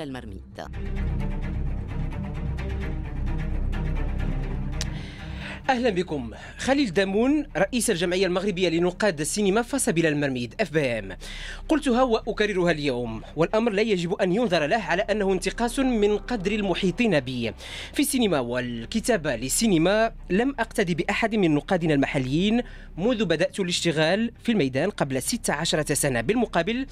الفيلا المرميد اهلا بكم خليل دامون رئيس الجمعيه المغربيه لنقاد السينما فسبيل المرميد اف بي ام قلتها واكررها اليوم والامر لا يجب ان ينظر له على انه انتقاص من قدر المحيطين بي في السينما والكتابه للسينما لم اقتدي باحد من نقادنا المحليين منذ بدات الاشتغال في الميدان قبل 16 سنه بالمقابل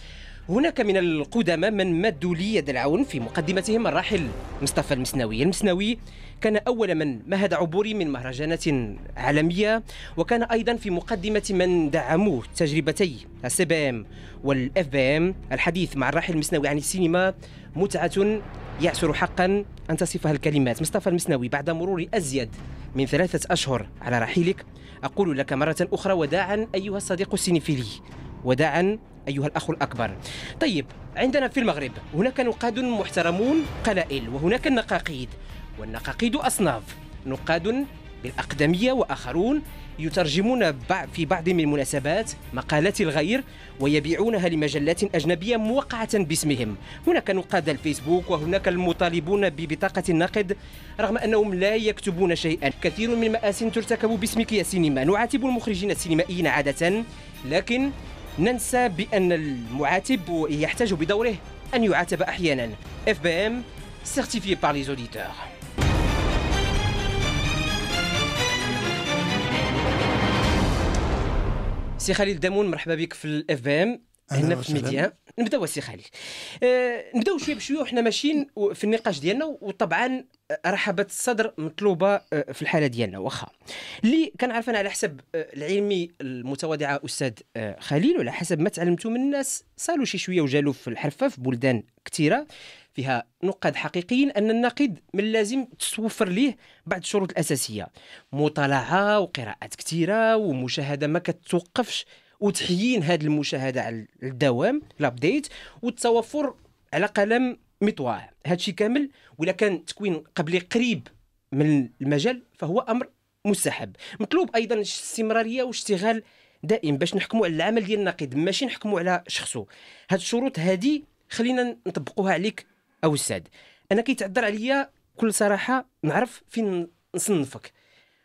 هناك من القدماء من مدوا لي يد العون في مقدمتهم الراحل مصطفى المسناوي المسناوي كان أول من مهد عبوري من مهرجانات عالمية وكان أيضا في مقدمة من دعموه تجربتي السي بي ام والاف بي ام الحديث مع الراحل المسناوي عن السينما متعة يعسر حقا أن تصفها الكلمات مصطفى المسناوي بعد مرور أزيد من ثلاثة أشهر على رحيلك أقول لك مرة أخرى وداعا أيها الصديق السينفيلي وداعا أيها الأخ الأكبر طيب عندنا في المغرب هناك نقاد محترمون قلائل وهناك النقاقيد والنقاقيد أصناف نقاد بالأقدمية وآخرون يترجمون في بعض من المناسبات مقالات الغير ويبيعونها لمجلات أجنبية موقعة باسمهم هناك نقاد الفيسبوك وهناك المطالبون ببطاقة النقد رغم أنهم لا يكتبون شيئا كثير من المآسن ترتكب باسمك يا سينما نعاتب المخرجين السينمائيين عادة لكن ننسى بأن المعاتب يحتاج بدوره أن يعاتب أحيانا اف بي ام سيرتيفيي بار لي زوديتور سي خليل دامون مرحبا بك في الاف بي ام هنا في الميديا نبداو سي خالد أه نبداو شويه بشويه وحنا ماشيين في النقاش ديالنا وطبعا آه، رحبة الصدر مطلوبة آه، في الحالة ديالنا واخا اللي كنعرف أنا على حسب آه، العلمي المتواضعة أستاذ خليل وعلى حسب ما تعلمتو من الناس صالوا شي شوية وجالوا في الحرفة في بلدان كثيرة فيها نقاد حقيقيين أن الناقد من لازم تتوفر ليه بعض الشروط الأساسية مطالعة وقراءات كثيرة ومشاهدة ما كتوقفش وتحيين هذه المشاهده على الدوام الابديت والتوفر على قلم مطواع هادشي كامل ولا كان تكوين قبلي قريب من المجال فهو امر مستحب مطلوب ايضا استمراريه واشتغال دائم باش نحكموا على العمل ديال الناقد ماشي نحكموا على شخصه هاد الشروط هادي خلينا نطبقوها عليك او الساد انا كيتعذر عليا بكل صراحه نعرف فين نصنفك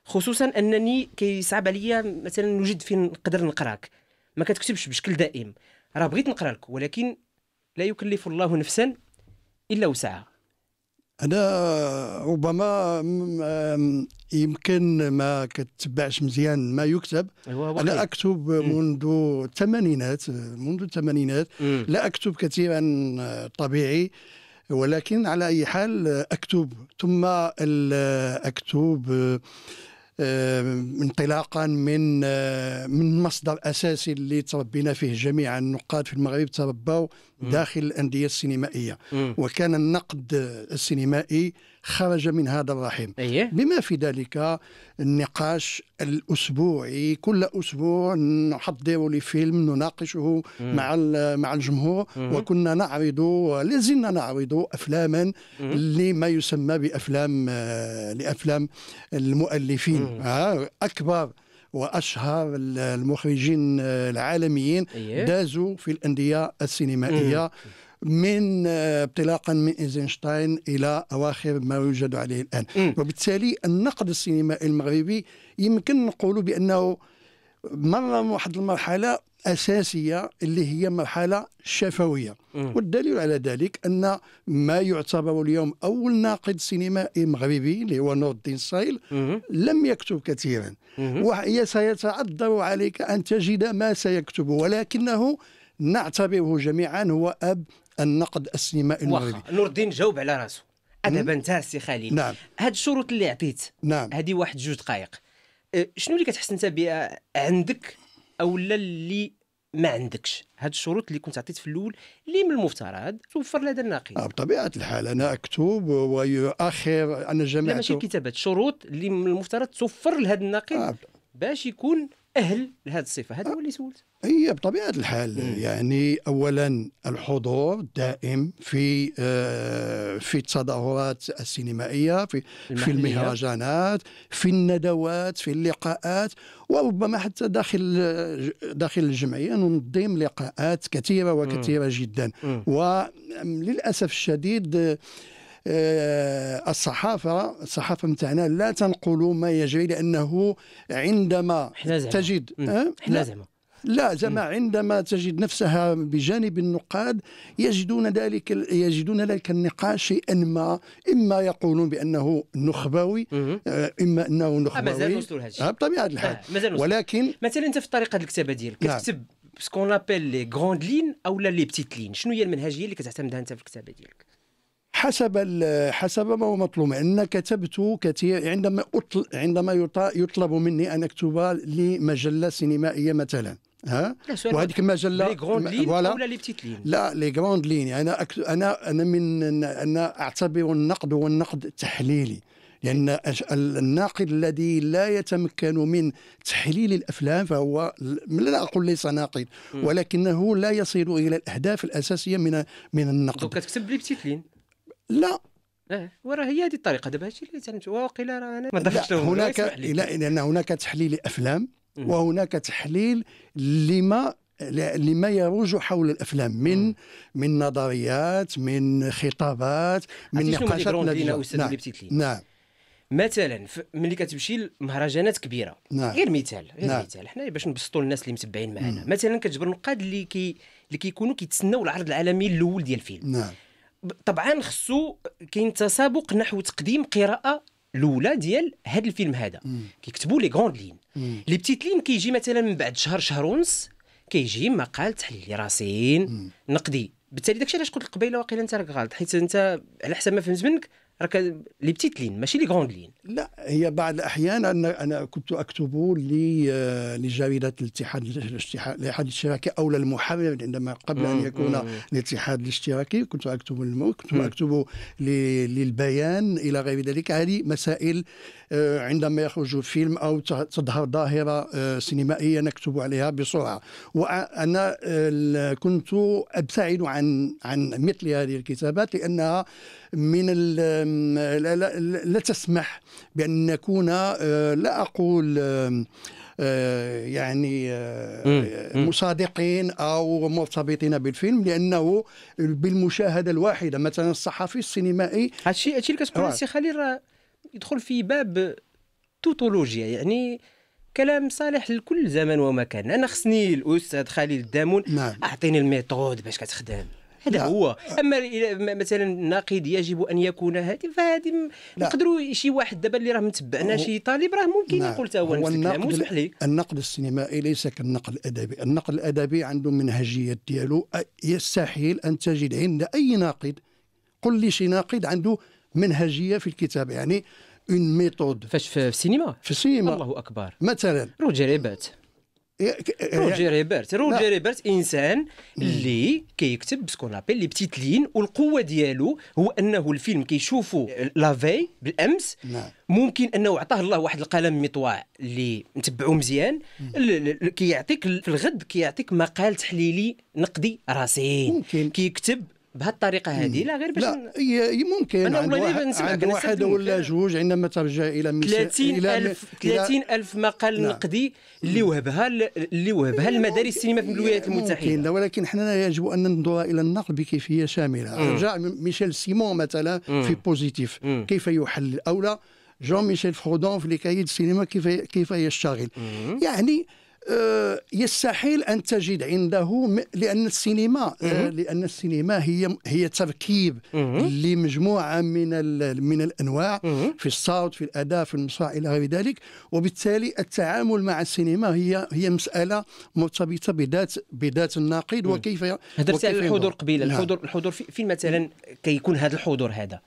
خصوصا انني كيصعب عليا مثلا نوجد فين نقدر نقراك ما كتكتبش بشكل دائم راه بغيت نقرا لك ولكن لا يكلف الله نفسا الا وسعها انا ربما يمكن ما كتبعش مزيان ما يكتب انا اكتب منذ الثمانينات منذ الثمانينات لا اكتب كثيرا طبيعي ولكن على اي حال اكتب ثم اكتب آه، انطلاقا من آه، من مصدر اساسي اللي تربينا فيه جميعا النقاد في المغرب تربوا داخل الانديه السينمائيه وكان النقد السينمائي خرج من هذا الرحم أيه؟ بما في ذلك النقاش الأسبوعي كل أسبوع نحضر لفيلم نناقشه مع مع الجمهور مم. وكنا نعرض لازلنا نعرض أفلاما مم. لما يسمى بأفلام لأفلام المؤلفين مم. أكبر واشهر المخرجين العالميين أيه. دازوا في الانديه السينمائيه مم. من انطلاقا آه، من ايزنشتاين الى اواخر ما يوجد عليه الان م. وبالتالي النقد السينمائي المغربي يمكن نقول بانه مر واحد المرحله اساسيه اللي هي مرحله شفويه م. والدليل على ذلك ان ما يعتبر اليوم اول ناقد سينمائي مغربي اللي هو نور الدين سايل لم يكتب كثيرا وسيتعذر عليك ان تجد ما سيكتب ولكنه نعتبره جميعا هو اب النقد السينمائي المغربي نور الدين جاوب على راسه ادبا انت سي خالد نعم هاد الشروط اللي عطيت نعم هذه واحد جوج دقائق أه، شنو اللي كتحس انت بها عندك او لا اللي ما عندكش هاد الشروط اللي كنت عطيت في الاول اللي من المفترض توفر لدى الناقد آه بطبيعه الحال انا اكتب واخر انا جمعت لا ماشي الكتابات شروط اللي من المفترض توفر لهذا الناقد آه باش يكون اهل لهذه الصفه هذا هو اللي سولت هي بطبيعه الحال مم. يعني اولا الحضور الدائم آه، في في التظاهرات السينمائيه في المحلية. في المهرجانات في الندوات في اللقاءات وربما حتى داخل داخل الجمعيه ننظم لقاءات كثيره وكثيره مم. جدا وللاسف الشديد آه، الصحافه الصحافه نتاعنا لا تنقل ما يجري لانه عندما تجد آه، حنا زعما لا زعما عندما تجد نفسها بجانب النقاد يجدون ذلك يجدون ذلك النقاش شيئا ما اما يقولون بانه نخبوي آه، اما انه نخبوي بطبيعه الحال ولكن مثلا انت في طريقه الكتابه ديالك كتكتب سكون لابيل لي غروند لين او لا لي بتيت لين شنو هي المنهجيه اللي كتعتمدها انت في الكتابه ديالك حسب حسب ما هو مطلوب ان كتبت كثير عندما أطل عندما يطلب مني ان اكتب لمجله سينمائيه مثلا ها وهذيك المجله لي غروند لين ولا لين لا لي غروند لين انا انا انا من انا اعتبر النقد هو النقد تحليلي لأن الناقد الذي لا يتمكن من تحليل الأفلام فهو لا أقول ليس ناقد ولكنه لا يصل إلى الأهداف الأساسية من من النقد. كتكتب لي بتيتلين لا اه وراه هي هذه الطريقه دابا هادشي اللي تنمشي واقيلا راه انا ما درتش هناك لا لان هناك تحليل افلام وهناك تحليل لما لما يروج حول الافلام من مم. من نظريات من خطابات من نقاشات نبيله نعم. نعم مثلا ملي كتمشي لمهرجانات كبيره نعم. غير مثال غير نعم. مثال حنا باش نبسطوا الناس اللي متبعين معنا مثلا كتجبر النقاد اللي كي اللي كيكونوا كيتسناو العرض العالمي الاول ديال الفيلم نعم. طبعا خصو كاين تسابق نحو تقديم قراءه الاولى ديال هذا الفيلم هذا كيكتبوا لي غون لين لي بتيت لين كيجي مثلا من بعد شهر شهر ونص كيجي مقال تحليلي راسين نقدي بالتالي داكشي علاش قلت قبيله واقيلا انت راك غلط حيت انت على حسب ما فهمت منك راك لي بتيت لين ماشي لي غروند لين لا هي بعض الاحيان انا انا كنت اكتب لجريده الاتحاد الاتحاد الاشتراكي او للمحرر عندما قبل ان يكون الاتحاد الاشتراكي كنت اكتب كنت اكتب للبيان الى غير ذلك هذه مسائل آه، عندما يخرج فيلم أو تظهر ظاهرة آه، سينمائية نكتب عليها بسرعة وأنا آه، كنت أبتعد عن عن مثل هذه الكتابات لأنها من لا تسمح بأن نكون لا أقول يعني مصادقين او مرتبطين بالفيلم لانه بالمشاهده الواحده مثلا الصحفي السينمائي هادشي هادشي اللي كتقول سي خليل يدخل في باب توتولوجيا يعني كلام صالح لكل زمان ومكان انا خصني الاستاذ خليل الدامون نعم. اعطيني الميثود باش كتخدم هذا هو اما مثلا الناقد يجب ان يكون هادي فهذه نقدروا شي واحد دابا اللي راه متبعنا شي طالب راه ممكن لا. نعم. يقول تا هو نفس الكلام لي النقد السينمائي ليس كالنقد الادبي النقد الادبي عنده منهجيه ديالو يستحيل ان تجد عند اي ناقد قل لي شي ناقد عنده منهجيه في الكتابه يعني اون ميثود فاش في السينما في السينما الله اكبر مثلا روجر ايبرت روجر ايبرت روجر ايبرت انسان اللي كيكتب بسكون ابيل لي بتيت لين والقوه ديالو هو انه الفيلم كيشوفو لافي بالامس نعم. ممكن انه عطاه الله واحد القلم مطواع اللي نتبعو مزيان كيعطيك في الغد كيعطيك مقال تحليلي نقدي راسين ممكن كيكتب بهالطريقه هذه لا غير باش لا ن... ممكن انا والله عند واحد, عند واحد ولا جوج عندما ترجع الى 30 الف 30 الف مقال نعم. نقدي اللي وهبها اللي وهبها المدارس إيه، السينما في الولايات المتحده ممكن ولكن حنا يجب ان ننظر الى النقد بكيفيه شامله رجع ميشيل سيمون مثلا في بوزيتيف كيف يحل او جون ميشيل فرودون في كايد السينما كيف كيف يشتغل يعني آه، يستحيل ان تجد عنده لان السينما آه، لان السينما هي هي تركيب لمجموعه من من الانواع في الصوت في الاداء في المسرح الى غير ذلك وبالتالي التعامل مع السينما هي هي مساله مرتبطه بذات بذات الناقد وكيف هدرت على الحضور قبيله نعم. الحضور الحضور فين مثلا كيكون هذا الحضور هذا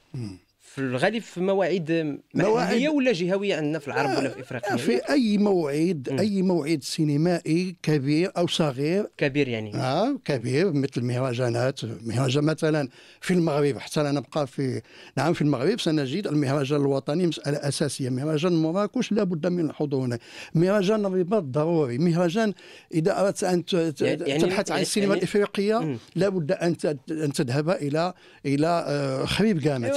في الغالب في مواعيد محليه ولا جهويه عندنا في العرب آه، ولا في افريقيا آه، في اي موعد م. اي موعد سينمائي كبير او صغير كبير يعني اه كبير مثل مهرجانات مهرجان مثلا في المغرب حتى لا نبقى في نعم في المغرب سنجد المهرجان الوطني مساله اساسيه مهرجان مراكش لابد من الحضور مهرجان الرباط ضروري مهرجان اذا اردت ان يعني-, يعني تبحث عن يعني السينما يعني الافريقيه لابد ان تذهب الى الى آه، خريب كامل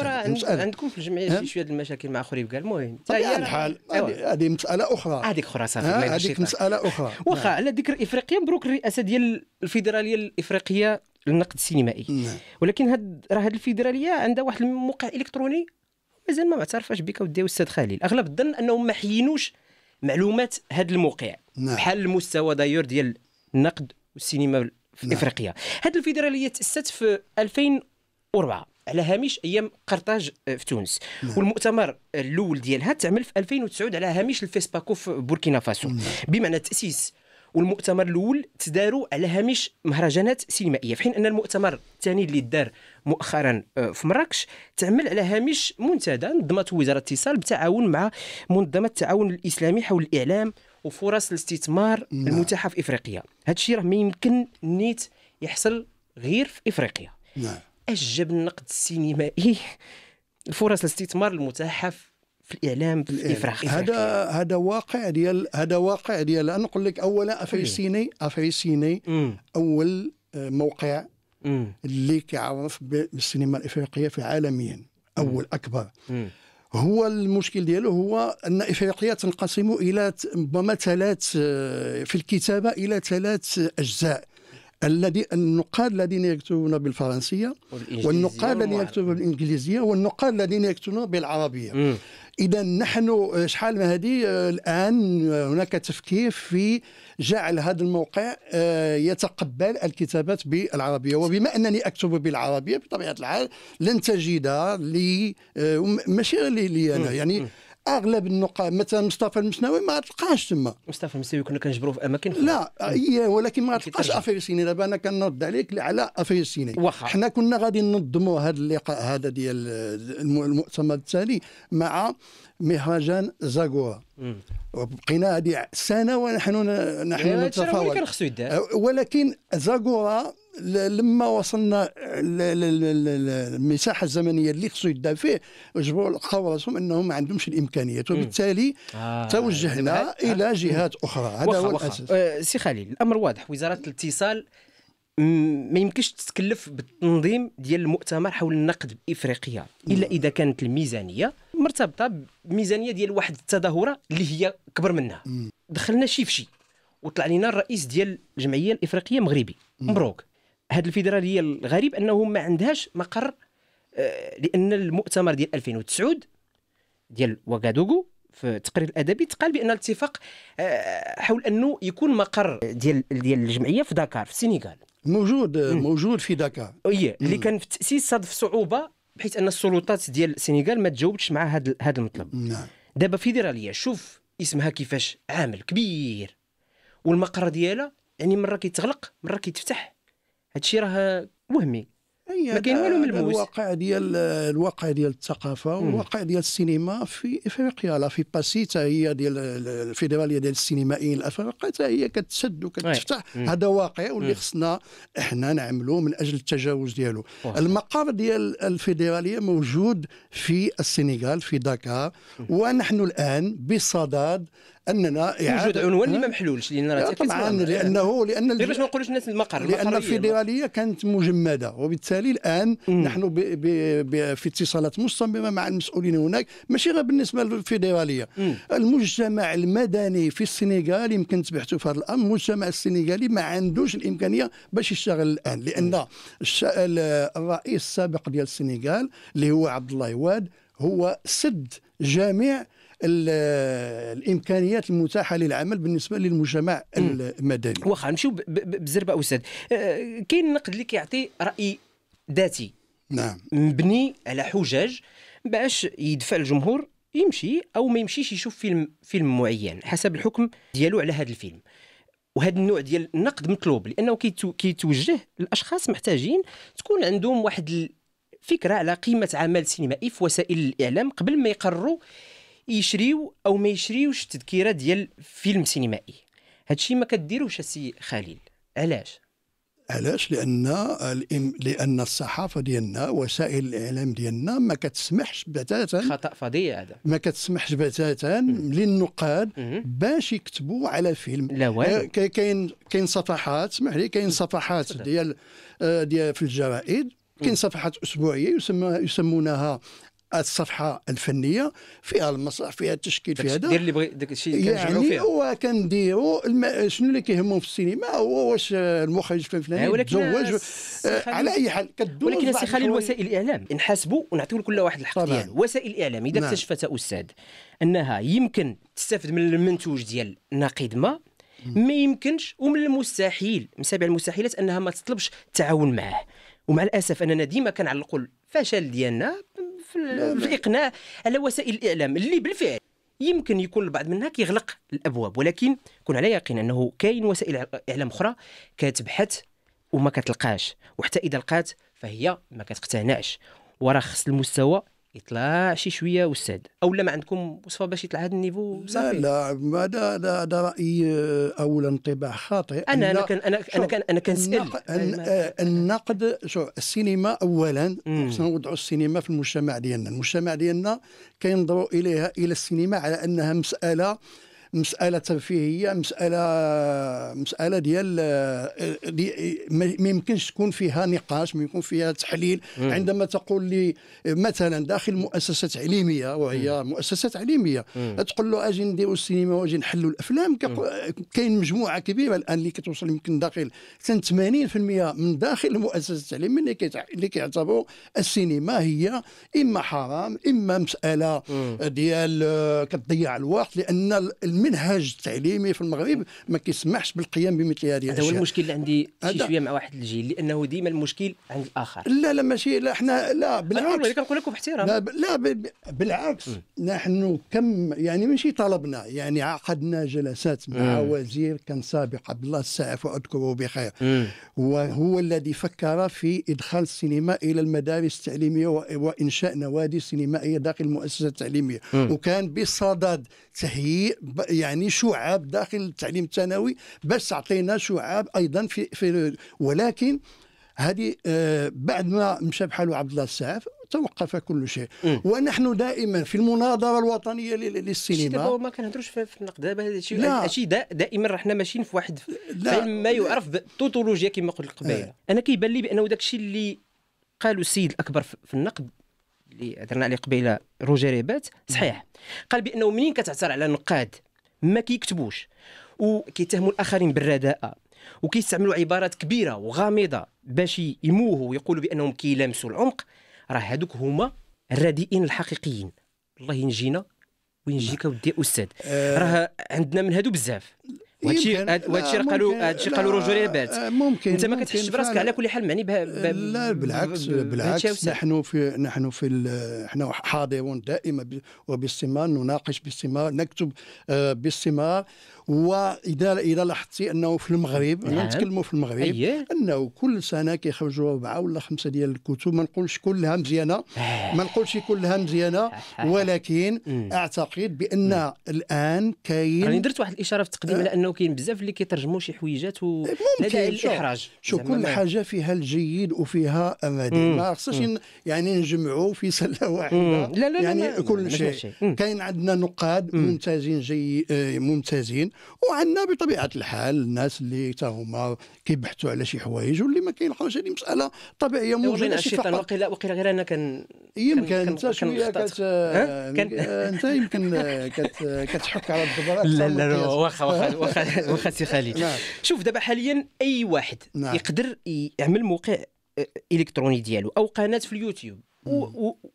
عندكم في الجمعيه شي شويه المشاكل مع قال المهم طبيعي الحال هذه مساله اخرى هذيك اخرى صافي هذيك مساله اخرى واخا نعم. على ذكر افريقيا مبروك الرئاسه ديال الفيدراليه الافريقيه للنقد السينمائي نعم. ولكن هاد راه هاد الفيدراليه عندها واحد الموقع الكتروني مازال ما معترفاش بك ودي استاذ خليل اغلب الظن انهم ما حينوش معلومات هاد الموقع نعم. بحال المستوى دايور ديال النقد والسينما في نعم. افريقيا هاد الفيدراليه تاسست في 2004 على هامش ايام قرطاج آه، في تونس مم. نعم. والمؤتمر الاول ديالها تعمل في 2009 على هامش الفيسباكو في بوركينا فاسو مم. نعم. بمعنى التاسيس والمؤتمر الاول تداروا على هامش مهرجانات سينمائيه في حين ان المؤتمر الثاني اللي دار مؤخرا آه، في مراكش تعمل على هامش منتدى نظمته وزاره الاتصال بالتعاون مع منظمه التعاون الاسلامي حول الاعلام وفرص الاستثمار مم. نعم. المتاحه في افريقيا هذا الشيء راه ما يمكن نيت يحصل غير في افريقيا مم. أجب النقد السينمائي الفرص إيه، الاستثمار المتاحة في الاعلام في إيه، الافراغ هذا هذا واقع ديال هذا واقع ديال انا نقول لك اولا افيسيني إيه. سيني اول آه، موقع اللي كيعرف بالسينما الافريقيه في عالميا اول اكبر هو المشكل ديالو هو ان افريقيا تنقسم الى ربما ثلاث آه، في الكتابه الى ثلاث اجزاء الذي النقاد الذين يكتبون بالفرنسيه والنقاد الذين يكتبون بالانجليزيه والنقاد الذين يكتبون بالعربيه اذا نحن آه، شحال ما هذه آه، الان آه، هناك تفكير في جعل هذا الموقع يتقبل الكتابات بالعربيه وبما انني اكتب بالعربيه بطبيعه الحال لن تجد لي ماشي لي, لي انا يعني اغلب النقاب مثلا مصطفى المسناوي ما تلقاش تما مصطفى المسناوي كنا كنجبروه في اماكن لا هي ولكن ما تلقاش افريسيني دابا انا كنرد عليك على افريسيني السيني حنا كنا غادي ننظموا هذا اللقاء هذا ديال المؤتمر التالي مع مهرجان زاغورا وبقينا هذه سنه ونحن نحن نتفاوض ولكن زاغورا لما وصلنا للمساحه الزمنيه اللي خصو يدا فيه جبوا لقاو راسهم انهم ما عندهمش الامكانيات وبالتالي آه توجهنا آه الى جهات اخرى هذا هو الاساس آه سي خليل الامر واضح وزاره الاتصال ما يمكنش تتكلف بالتنظيم ديال المؤتمر حول النقد بافريقيا الا اذا كانت الميزانيه مرتبطه بميزانيه ديال واحد التظاهره اللي هي كبر منها دخلنا شي في شي وطلع لنا الرئيس ديال الجمعيه الافريقيه مغربي مبروك هذه الفيدراليه الغريب أنه ما عندهاش مقر آه، لان المؤتمر ديال 2009 ديال واغادوغو في التقرير الادبي تقال بان الاتفاق آه، حول انه يكون مقر ديال ديال الجمعيه في داكار في السنغال موجود آه، موجود في داكار اي اللي كان في التاسيس صادف صعوبه بحيث ان السلطات ديال السنغال ما تجاوبتش مع هذا هذا المطلب نعم دابا فيدراليه شوف اسمها كيفاش عامل كبير والمقر ديالها يعني مره كيتغلق مره كيتفتح هادشي راه وهمي ما كاين والو ملموس الواقع ديال الواقع ديال الثقافه والواقع ديال السينما في افريقيا لا في باسي حتى هي ديال الفيدراليه ديال السينمائيين الافارقه حتى هي كتسد وكتفتح هذا واقع واللي خصنا احنا نعملوه من اجل التجاوز ديالو المقر ديال الفيدراليه موجود في السنغال في داكار ونحن الان بصدد اننا يوجد عنوان اللي ما محلولش لان طبعا لانه لان غير باش ما نقولوش الناس المقر لان الفيدراليه كانت مجمده وبالتالي الان مم. نحن بـ بـ بـ في اتصالات مصممه مع المسؤولين هناك ماشي غير بالنسبه للفيدراليه المجتمع المدني في السنغال يمكن تبحثوا في هذا الامر المجتمع السنغالي ما عندوش الامكانيه باش يشتغل الان لان الرئيس السابق ديال السنغال اللي هو عبد الله واد هو سد جميع الامكانيات المتاحه للعمل بالنسبه للمجتمع المدني واخا نمشيو بزربه استاذ أه، كاين النقد اللي كيعطي راي ذاتي نعم مبني على حجج باش يدفع الجمهور يمشي او ما يمشيش يشوف فيلم فيلم معين حسب الحكم ديالو على هذا الفيلم وهذا النوع ديال النقد مطلوب لانه كيتوجه للاشخاص محتاجين تكون عندهم واحد الفكره على قيمه عمل سينمائي في وسائل الاعلام قبل ما يقرروا يشريو او ما يشريوش التذكيره ديال فيلم سينمائي هادشي ما كديروش السي خليل علاش علاش لان لان الصحافه ديالنا وسائل الاعلام ديالنا ما كتسمحش بتاتا خطا فظيع هذا ما كتسمحش بتاتا للنقاد باش يكتبوا على فيلم لا والو آه، كاين كاين صفحات اسمح لي كاين صفحات ديال آه، ديال في الجرائد كاين صفحات اسبوعيه يسمى يسمونها الصفحه الفنيه فيها المسرح فيها التشكيل فيها هذا دير اللي بغي داك الشيء اللي يعني فيها هو كنديروا الم... شنو اللي كيهمهم في السينما هو واش المخرج الفلاني آه، تزوج آه، على اي حال كدوز ولكن سي خليل وسائل الاعلام نحاسبوا ونعطيو لكل واحد الحق ديالو وسائل الاعلام اذا نعم. اكتشفت استاذ انها يمكن تستافد من المنتوج ديال ناقد ما ما يمكنش ومن المستحيل من سابع المستحيلات انها ما تطلبش التعاون معه ومع الاسف اننا ديما كنعلقوا الفشل ديالنا في, الاقناع على وسائل الاعلام اللي بالفعل يمكن يكون البعض منها كيغلق الابواب ولكن كن على يقين انه كاين وسائل اعلام اخرى كتبحث وما كتلقاش وحتى اذا لقات فهي ما كتقتنعش وراه خص المستوى يطلع شي شويه وساد او لا ما عندكم وصفه باش يطلع هذا النيفو صافي لا لا هذا هذا راي آه، اولا انطباع خاطئ انا انا كان انا انا كان انا كنسال آه، النقد شو السينما اولا خصنا نوضعوا السينما في المجتمع ديالنا المجتمع ديالنا كينظروا اليها الى السينما على انها مساله مساله ترفيهيه مساله مساله ديال دي ما يمكنش تكون فيها نقاش ما يكون فيها تحليل مم. عندما تقول لي مثلا داخل مؤسسه تعليميه وهي مم. مؤسسه تعليميه تقول له اجي نديروا السينما واجي نحلوا الافلام كاين مجموعه كبيره الان اللي كتوصل يمكن داخل 80% من داخل مؤسسه التعليم اللي اللي كيعتبروا السينما هي اما حرام اما مساله مم. ديال كتضيع الوقت لان المنهج التعليمي في المغرب ما كيسمحش بالقيام بمثل هذه الاشياء هذا هو المشكل اللي عندي شي شويه مع واحد الجيل لانه ديما المشكل عند الاخر لا لا ماشي لا احنا لا بالعكس انا كنقول لكم باحترام لا, لا بالعكس نحن كم يعني ماشي طلبنا يعني عقدنا جلسات مع مم. وزير كان سابق عبد الله السعف واذكره بخير مم. وهو الذي فكر في ادخال السينما الى المدارس التعليميه وانشاء نوادي سينمائيه داخل المؤسسه التعليميه مم. وكان بصدد تهيئ يعني شعاب داخل التعليم الثانوي باش تعطينا شعاب ايضا في, في ولكن هذه آه، بعد ما مشى بحاله عبد الله السعاف توقف كل شيء مم. ونحن دائما في المناظره الوطنيه للسينما ما كنهضروش في النقد دابا هذا الشيء هادشي دائما راحنا ماشيين في واحد فيلم ما يعرف بالتوتولوجيا كما قلت قبيله آه. انا كيبان لي بانه داك الشيء اللي قالوا السيد الاكبر في النقد اللي هضرنا عليه قبيله روجيري بات صحيح قال بانه منين كتعثر على نقاد ما كيكتبوش وكيتهموا الاخرين بالرداءه وكيستعملوا عبارات كبيره وغامضه باش يموهوا ويقولوا بانهم كيلامسوا العمق راه هادوك هما الرديئين الحقيقيين الله ينجينا وينجيك ودي استاذ آه. راه عندنا من هادو بزاف وهادشي وهادشي قالوا هادشي قالوا رجوليه بارت آه، ممكن انت ما كتحسش براسك على كل حال معني آه، لا بالعكس بالعكس نحن في نحن في نحن حاضرون دائما وباستمرار نناقش باستمرار نكتب آه، باستمرار واذا اذا لاحظتي انه في المغرب نعم. نتكلموا في المغرب أيه؟ انه كل سنه كيخرجوا اربعه ولا خمسه ديال الكتب ما نقولش كلها مزيانه آه. ما نقولش كلها مزيانه آه. آه. ولكن اعتقد بان الان كاين يعني درت واحد الاشاره في التقديم على انه كاين بزاف اللي كيترجموا شي حويجات و ممكن الاحراج شوف كل حاجه فيها الجيد وفيها امادي ما خصناش يعني نجمعوا في سله واحده لا لا يعني لا كل شيء كاين عندنا نقاد ممتازين جي ممتازين وعندنا بطبيعه الحال الناس اللي حتى هما كيبحثوا على شي حوايج واللي ما كيلقاوش هذه مساله طبيعيه موجوده شي فقط وقيل وقيل غير انا كان يمكن انت شويه كت انت يمكن كتحك على الدبرات لا لا واخا واخا واخا سي خالد نعم. شوف دابا حاليا اي واحد نعم. يقدر يعمل موقع الكتروني ديالو او قناه في اليوتيوب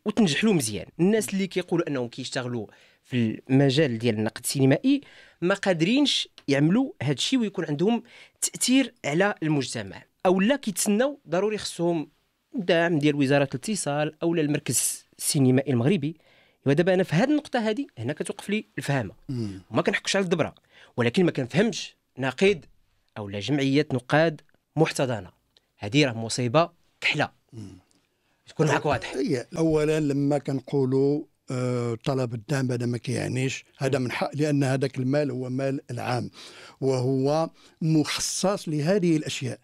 وتنجح له مزيان الناس اللي كيقولوا انهم كيشتغلوا في المجال ديال النقد السينمائي ما قادرينش يعملوا هذا الشيء ويكون عندهم تاثير على المجتمع او لا كيتسناو ضروري خصهم دعم ديال وزاره الاتصال او المركز السينمائي المغربي ودابا انا في هذه النقطه هذه هنا كتوقف لي الفهامه وما كنحكش على الدبره ولكن ما كنفهمش نقيد او لا جمعيه نقاد محتضنه هذه راه مصيبه كحله تكون معك طيب، واضح اولا لما كنقولوا طلب الدعم هذا ما كيعنيش هذا من حق لان هذاك المال هو مال العام وهو مخصص لهذه الاشياء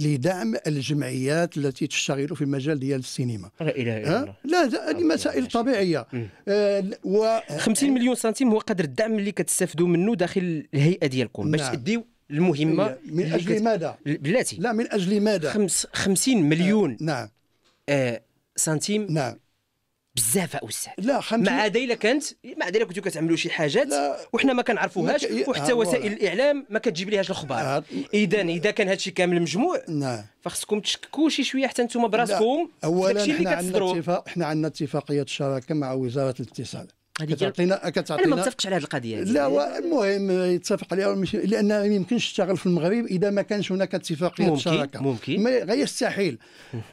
لدعم الجمعيات التي تشتغل في مجال ديال السينما لا اله الا الله لا هذه مسائل طبيعيه آه و 50 مليون سنتيم هو قدر الدعم اللي كتستافدوا منه داخل الهيئه ديالكم باش نعم. تديو المهمه من اجل كت... ماذا بلاتي لا من اجل ماذا خمس 50 مليون آه. نعم آه سنتيم نعم بزاف استاذ لا خمسين. مع ديلا كانت مع ديلا كنتو كتعملوا شي حاجات وحنا ما كنعرفوهاش وحتى آه، وسائل الاعلام ما كتجيب ليهاش الاخبار آه، اذا اذا كان هادشي كامل مجموع نعم فخصكم تشككوا شي شويه حتى نتوما براسكم اولا حنا عندنا اتفاق حنا عندنا اتفاقيه شراكه مع وزاره الاتصال كتعطينا كتعطينا انا ما متفقش على هذه القضيه لا المهم يتفق عليها لان ما يمكنش تشتغل في المغرب اذا ما كانش هناك اتفاقيه ممكن شراكه ممكن غير يستحيل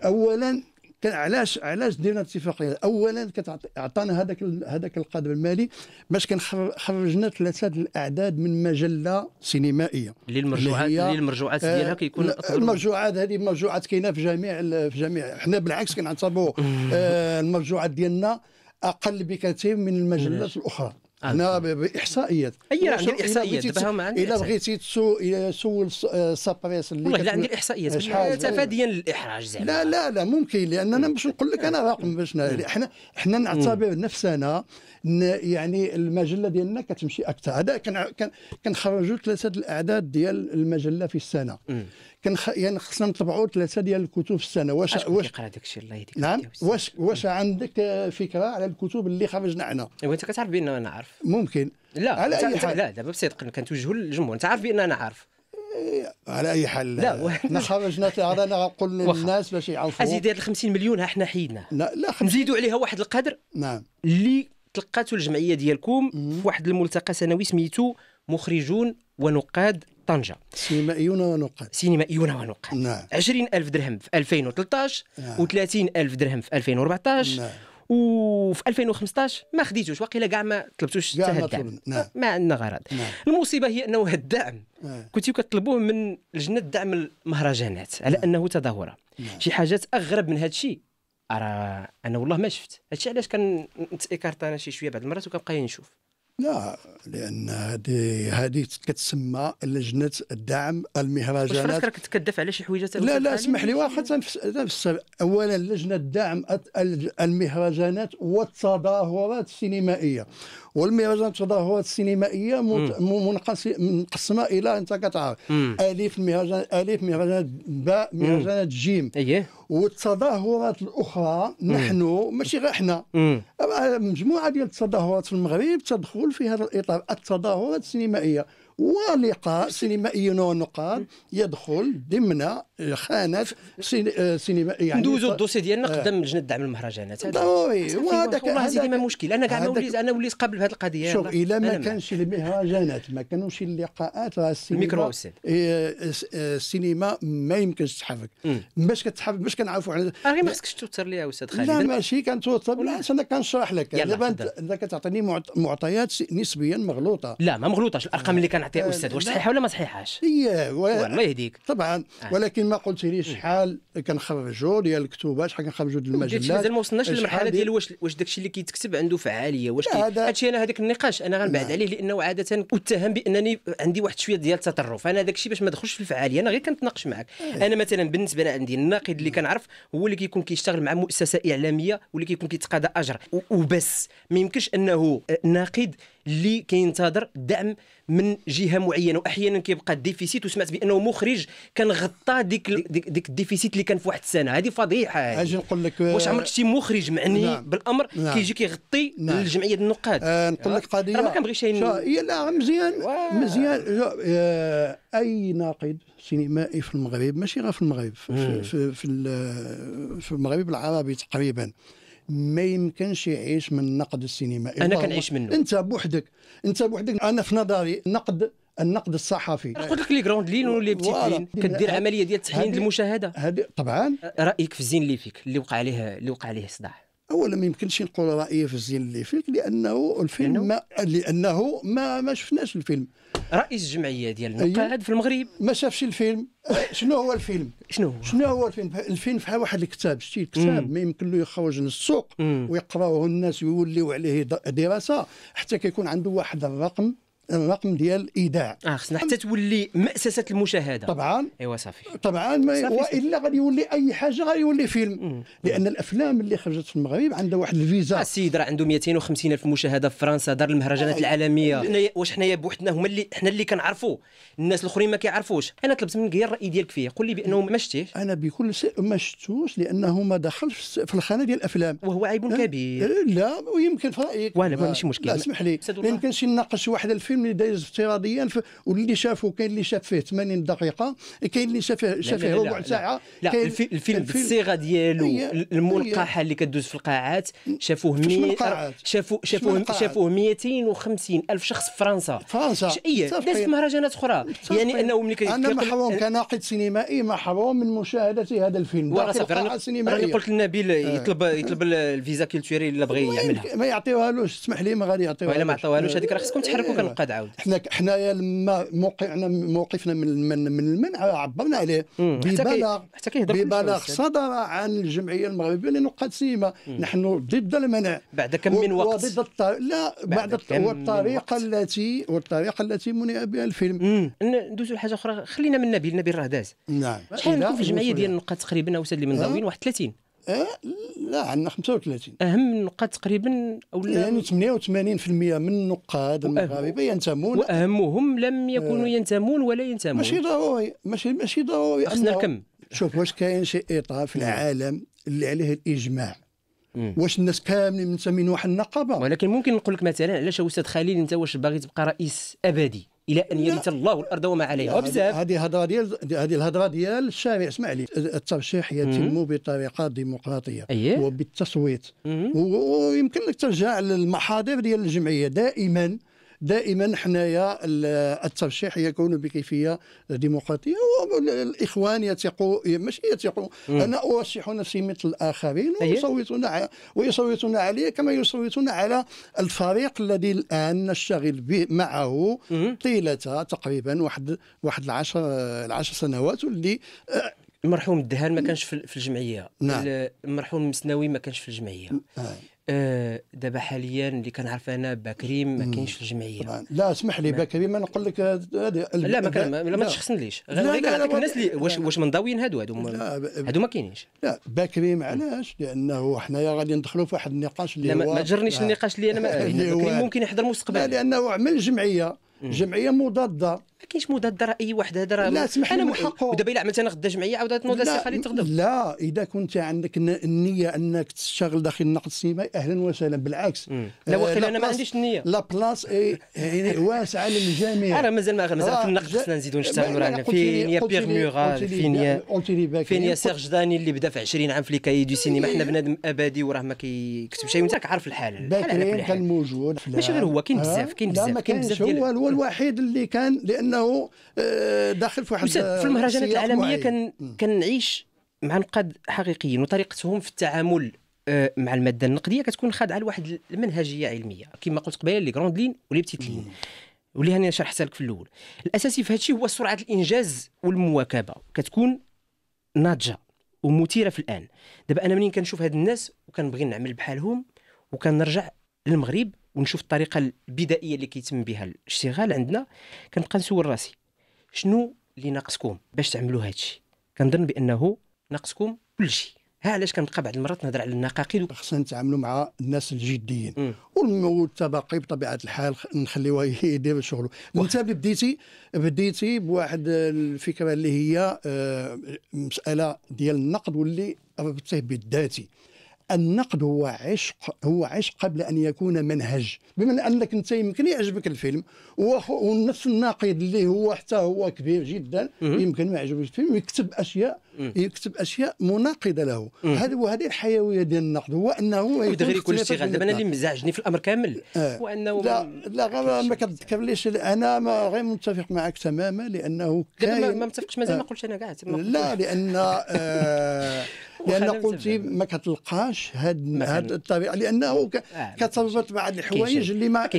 اولا كان علاش علاش درنا الاتفاقيه اولا كتعطانا هذاك هذاك القدر المالي باش كان خرجنا ثلاثه الاعداد من مجله سينمائيه اللي المرجوعات اللي المرجوعات ديالها آه، كيكون المرجوعات هذه المرجوعات كاينه في جميع في جميع حنا بالعكس كنعتبروا آه، المرجوعات ديالنا اقل بكثير من المجلات الاخرى هنا آه. باحصائيات اي عندي الاحصائيات دابا هما عندي الا بغيتي تسول آه، سابريس اللي والله عندي الاحصائيات تفاديا للاحراج زعما لا لا لا ممكن لاننا باش نقول لك انا رقم باش احنا احنا نعتبر نفسنا يعني المجله ديالنا كتمشي اكثر هذا كنخرجوا ثلاثه الاعداد ديال المجله في السنه كان خ... يعني خصنا نطبعوا ثلاثه ديال الكتب في السنه واش واش كيقرا الشيء الله يهديك نعم واش واش عندك فكره على الكتب اللي خرجنا حنا ايوا انت كتعرف بان انا عارف ممكن لا إيه، على اي حال لا دابا بصدق كنتوجهوا للجمهور انت عارف بان انا عارف على اي حال لا حنا خرجنا انا غنقول للناس باش يعرفوا ازيد هاد 50 مليون ها حنا حيدنا لا لا نزيدوا عليها واحد القدر نعم اللي تلقاتو الجمعيه ديالكم في واحد الملتقى سنوي سميتو مخرجون ونقاد طنجة سينمائيون ونقاد سينمائيون ونقاد نعم 20000 درهم في 2013 نعم. و30000 درهم في 2014 نعم. وفي 2015 ما خديتوش واقيلا كاع ما طلبتوش حتى هاد الدعم ما عندنا غرض نعم. المصيبه هي انه هاد الدعم نعم. كنتي كتطلبوه من لجنه دعم المهرجانات على نعم. انه تظاهره شي حاجات اغرب من هاد الشيء راه انا والله ما شفت هادشي علاش كنتيكارت انا شي شويه بعض المرات وكنبقى نشوف لا لان هذه هذه كتسمى لجنه الدعم المهرجانات واش فكرك تكدف على شي حويجه لا لا اسمح لي واخا تنفس اولا لجنه الدعم المهرجانات والتظاهرات السينمائيه والمهرجانات التظاهرات السينمائيه منقسمه الى انت كتعرف الف مهرجان الف مهرجانات باء مهرجانات جيم ايه والتظاهرات الاخرى نحن ماشي غير حنا مجموعه ديال التظاهرات في المغرب تدخل في هذا الاطار التظاهرات السينمائيه ولقاء سينمائي ونقاد يدخل ضمن خانه آه، سينمائيه يعني ندوزو الدوسي ديالنا قدام آه. لجنه دعم المهرجانات ضروري وهذاك والله هذه ما مشكل انا كاع وليت انا وليت قبل بهذه القضيه شوف الى ما كانش المهرجانات ما كانوش اللقاءات راه السينما الميكرو آه، السينما ما يمكنش تحرك باش كتحرك باش كنعرفوا على راه ما خصكش توتر ليا استاذ خالد لا ماشي كنتوتر بالعكس انا كنشرح لك دابا انت كتعطيني معطيات نسبيا مغلوطه لا ما مغلوطه الارقام اللي كان نعطيها آه، استاذ واش صحيحه ولا ما صحيحاش ايه الله يهديك طبعا آه. ولكن ما قلت لي شحال كنخرجوا ديال الكتوبه شحال كنخرجوا ديال المجلات مازال ما وصلناش للمرحله ديال واش واش داكشي اللي كيتكتب عنده فعاليه واش هادشي انا هذاك النقاش انا غنبعد عليه لانه عاده اتهم بانني عندي واحد شويه ديال التطرف انا داكشي باش ما ندخلش في الفعاليه انا غير كنتناقش معك إيه. انا مثلا بالنسبه لي عندي الناقد اللي كنعرف هو اللي كيكون كيشتغل مع مؤسسه اعلاميه واللي كيكون كيتقاضى اجر وبس ما يمكنش انه ناقد اللي كينتظر دعم من جهه معينه واحيانا كيبقى الديفيسيت وسمعت بانه مخرج كان غطى ديك ديك, ديك الديفيسيت اللي كان في واحد السنه هذه فضيحه اجي نقول لك آه، واش عمرك شي مخرج معني نعم. بالامر نعم. كيجي كيغطي نعم. الجمعيه النقاد آه نقول لك قضيه ما كنبغيش هي لا مزيان مزيان آه، اي ناقد سينمائي في المغرب ماشي غير في المغرب في, في, في, في المغرب العربي تقريبا ما يمكنش يعيش من نقد السينما انا كنعيش منه انت بوحدك انت بوحدك انا في نظري نقد النقد الصحفي قلت لك لي كروند لين ولي بتيت لين كدير عمليه ديال تحيين المشاهده هذه طبعا رايك في الزين اللي فيك اللي وقع عليه اللي وقع عليه صداع اولا ما يمكنش نقول رايي في الزين اللي فيك لانه الفيلم ما لانه ما ما شفناش الفيلم رئيس الجمعيه ديال النقاد أيوه. في المغرب ما شافش الفيلم شنو هو الفيلم شنو هو شنو هو الفيلم الفيلم فيها واحد الكتاب شتي الكتاب ما يمكن له يخرج للسوق ويقراوه الناس ويوليو عليه دراسه حتى كيكون عنده واحد الرقم الرقم ديال الايداع اه خصنا حتى تولي مأسسة المشاهدة طبعا ايوا صافي طبعا ما صافي والا غادي يولي اي حاجة غادي يولي فيلم مم. لان الافلام اللي خرجت في المغرب عندها واحد الفيزا السيد آه، راه عنده 250 الف مشاهدة في فرنسا دار المهرجانات آه. العالمية حنا واش حنايا بوحدنا هما اللي حنا اللي كنعرفوا الناس الاخرين ما كيعرفوش انا طلبت منك غير الراي ديالك فيه قول لي بانه ما شتيه انا بكل شيء ما شفتوش لانه ما دخلش في الخانة ديال الافلام وهو عيب أه؟ كبير لا ويمكن في رايك وانا ماشي مشكل لا اسمح لي ما يمكنش نناقش واحد الفيلم الفيلم اللي دايز افتراضيا واللي شافه كاين اللي شاف فيه 80 دقيقه كاين اللي شاف فيه شاف ربع ساعه لا الفيلم بالصيغه ديالو الملقحه اللي كدوز في القاعات شافوه 100 شافوه شافوه شافوه 250 الف شخص في فرنسا فرنسا اي داز في مهرجانات اخرى يعني انه ملي كيتكلم انا محروم كناقد سينمائي محروم من مشاهده هذا الفيلم داخل راني قلت لنبيل آه. يطلب يطلب الفيزا كولتوري الا بغى يعملها ما يعطيوها اسمح لي ما غادي يعطيوها الا ما عطاوها هذيك راه خصكم تحركوا إيه. كنقاد قد عاود حنا حنايا لما موقعنا موقفنا من من, من المنع عبرنا عليه ببلاغ ببلاغ صدر عن الجمعيه المغربيه لانه سيما نحن ضد المنع بعد كم من وقت وضد الط... لا بعد, بعد والطريقه التي والطريقه التي منع بها الفيلم ندوزو لحاجه اخرى خلينا من نبيل نبيل داز نعم شحال في الجمعيه ديال النقاد تقريبا استاذ اللي من زاويين أه؟ واحد 30 إيه؟ لا عندنا 35 اهم النقاد تقريبا او يعني 88% من النقاد المغاربه ينتمون واهمهم لم يكونوا إيه. ينتمون ولا ينتمون ماشي ضروري ماشي ماشي ضروري خصنا الكم شوف واش كاين شي اطار في نعم. العالم اللي عليه الاجماع واش الناس كاملين منتمين واحد النقابه ولكن ممكن نقول لك مثلا علاش استاذ خليل انت واش باغي تبقى رئيس ابدي الى ان يرث الله الارض وما عليها بزاف هذه الهضره ديال هذه الهضره ديال الشارع اسمع لي الترشيح يتم بطريقه ديمقراطيه أيه؟ وبالتصويت ويمكن لك ترجع للمحاضر ديال الجمعيه دائما دائما حنايا الترشيح يكون بكيفيه ديمقراطيه والاخوان يثقوا ماشي يثقوا انا ارشح نفسي مثل الاخرين ويصوتون ويصوتون علي كما يصوتون على الفريق الذي الان نشتغل معه طيله تقريبا واحد واحد العشر العشر سنوات واللي المرحوم آه، الدهان نعم. ما كانش في الجمعيه نعم. المرحوم المسناوي ما كانش في الجمعيه نعم. آه دابا حاليا اللي كنعرف انا بكريم ما كاينش في الجمعيه لا اسمح لي بكريم انا نقول لك هذه لا ما كان ما, ما تشخصنليش غير كنعطيك الناس اللي واش واش منضويين هادو هادو هادو ما كاينينش لا بكريم علاش لانه حنايا غادي ندخلوا في واحد النقاش اللي لا هو ما تجرنيش النقاش اللي انا ما ممكن يحضر مستقبلا لانه عمل جمعيه جمعيه مضاده ما كاينش مضاد راه اي واحد هذا راه لا سمح انا حقه دابا الا عملت انا غدا جمعيه عاود تنوض السي اللي تغضب لا اذا كنت عندك النيه انك تشتغل داخل النقد السينمائي اهلا وسهلا بالعكس لا واخا انا ما عنديش النيه لا بلاص يعني واسعه للجميع انا مازال ما مازال في النقد خصنا نزيدو نشتغلوا رانا فين يا بيغ ميغال فين يا فين يا سيرج داني اللي بدا في 20 عام في ليكاي دو سينما حنا بنادم ابدي وراه ما كيكتب شي وانت عارف الحال كان موجود ماشي غير هو كاين بزاف كاين بزاف كاين بزاف هو الوحيد اللي كان لان انه آه، داخل في واحد في آه، المهرجانات العالميه كان كنعيش مع نقاد حقيقيين وطريقتهم في التعامل آه، مع الماده النقديه كتكون خاضعه لواحد المنهجيه علميه كما قلت قبيله لي كروند لين ولي بتيت لين واللي هاني شرحتها لك في الاول الاساسي في هادشي هو سرعه الانجاز والمواكبه كتكون ناضجه ومثيره في الان دابا انا منين كنشوف هاد الناس وكنبغي نعمل بحالهم وكنرجع للمغرب ونشوف الطريقه البدائيه اللي كيتم بها الاشتغال عندنا كنبقى نسول راسي شنو اللي ناقصكم باش تعملوا هذا الشيء كنظن بانه ناقصكم كل شيء ها علاش كنبقى بعض المرات نهضر على النقاقيد خصنا نتعاملوا مع الناس الجديين والتبقي بطبيعه الحال نخليوه يدير شغله انت بديتي بديتي بواحد الفكره اللي هي آه، مساله ديال النقد واللي ربطته بالذاتي النقد هو عشق هو عشق قبل ان يكون منهج بما انك انت يمكن يعجبك الفيلم ونفس الناقد اللي هو حتى هو كبير جدا يمكن ما يعجبوش الفيلم يكتب اشياء يكتب اشياء مناقضه له هذه وهذه الحيويه ديال النقد هو انه وتغيير كل اشتغال دابا انا اللي مزعجني في الامر كامل آه. هو انه لا لا غير ما كتذكرليش انا ما غير متفق معك تماما لانه كاين ما متفقش مازال ما آه. قلتش انا كاع لا لان آه، لان قلتي ما كتلقاش هاد هاد الطبيعه لانه آه، كتربط بعض الحوايج اللي ما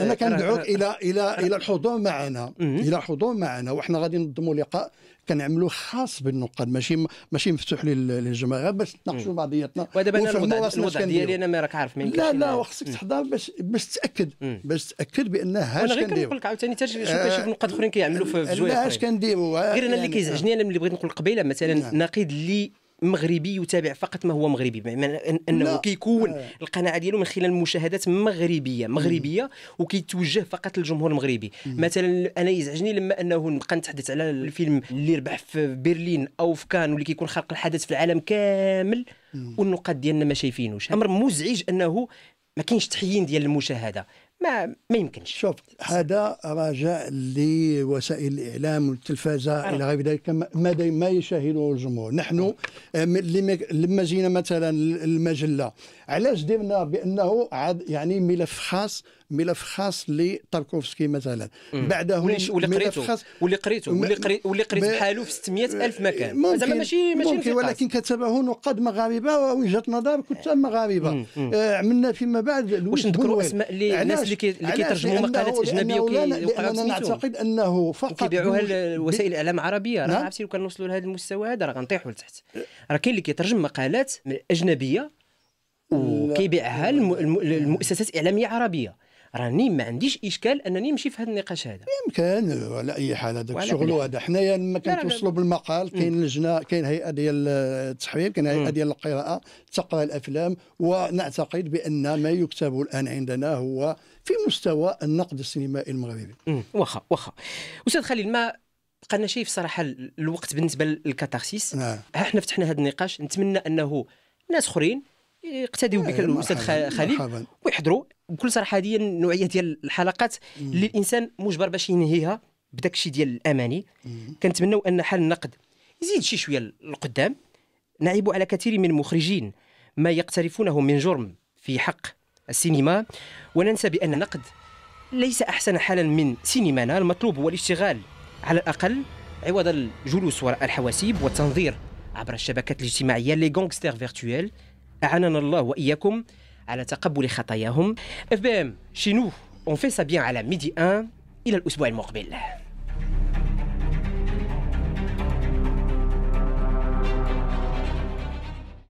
انا كندعوك الى الى الى الحضور معنا الى الحضور معنا وحنا غادي ننظموا لقاء كنعملوه خاص بالنقاد ماشي ماشي مفتوح للجماهير باش تناقشوا بعضياتنا ودابا انا الوضع, ديالي انا ما راك عارف ما لا لا وخصك تحضر باش باش تاكد باش تاكد بان هاش كنديروا انا غير كنقول لك عاوتاني حتى كنشوف آه، نقاد اخرين كيعملوا في الجوائز لا هاش كنديروا غير انا اللي يعني كيزعجني انا ملي بغيت نقول قبيله مثلا نعم. نقيد اللي مغربي يتابع فقط ما هو مغربي بمعنى انه كيكون آه. القناعه ديالو من خلال مشاهدات مغربيه مغربيه وكيتوجه فقط للجمهور المغربي مثلا انا يزعجني لما انه نبقى نتحدث على الفيلم اللي ربح في برلين او في كان واللي كيكون خلق الحدث في العالم كامل والنقاد ديالنا ما شايفينوش امر مزعج انه ما كاينش تحيين ديال المشاهده ما ما يمكنش شوف هذا رجاء لوسائل الاعلام والتلفزه آه. الى غير ذلك ما ما يشاهده الجمهور نحن آه. لما جينا مثلا المجله علاش درنا بانه عاد يعني ملف خاص ملف خاص لطاركوفسكي مثلا بعده ملف خاص واللي قريته واللي قريته واللي قريت بحاله في 600 الف مكان زعما ماشي ماشي ممكن ولكن كتبه نقاد مغاربه ووجهه نظر كتاب مغاربه آه، عملنا فيما بعد واش نذكروا اسماء اللي الناس اللي كيترجموا مقالات اجنبيه وكيقراو نعتقد انه فقط وكيبيعوها لوسائل الاعلام العربيه راه نعم. عرفتي لو كان نوصلوا لهذا المستوى هذا راه غنطيحوا لتحت راه كاين اللي كيترجم مقالات اجنبيه وكيبيعها للمؤسسات الاعلاميه العربيه راني ما عنديش اشكال انني نمشي في هذا النقاش هذا يمكن على اي حال هذاك الشغل هذا حنايا لما كنتوصلوا بالمقال كاين لجنه كاين هيئه ديال التحرير كاين هيئه ديال القراءه تقرا الافلام ونعتقد بان ما يكتب الان عندنا هو في مستوى النقد السينمائي المغربي واخا واخا استاذ خليل ما بقى شايف شيء في صراحه الوقت بالنسبه للكاتارسيس نعم. ها حنا فتحنا هذا النقاش نتمنى انه ناس اخرين يقتديوا آه، بك الاستاذ خليل ويحضروا بكل صراحه هذه النوعيه ديال الحلقات اللي الانسان مجبر باش ينهيها بداك الشيء ديال الاماني كنتمنوا ان حال النقد يزيد شي شويه القدام نعيب على كثير من المخرجين ما يقترفونه من جرم في حق السينما وننسى بان النقد ليس احسن حالا من سينمانا المطلوب هو الاشتغال على الاقل عوض الجلوس وراء الحواسيب والتنظير عبر الشبكات الاجتماعيه لي غونغستير فيرتويل أعاننا الله وإياكم على تقبل خطاياهم اف بي ام شينو اون في سا بيان على ميدي 1 الى الاسبوع المقبل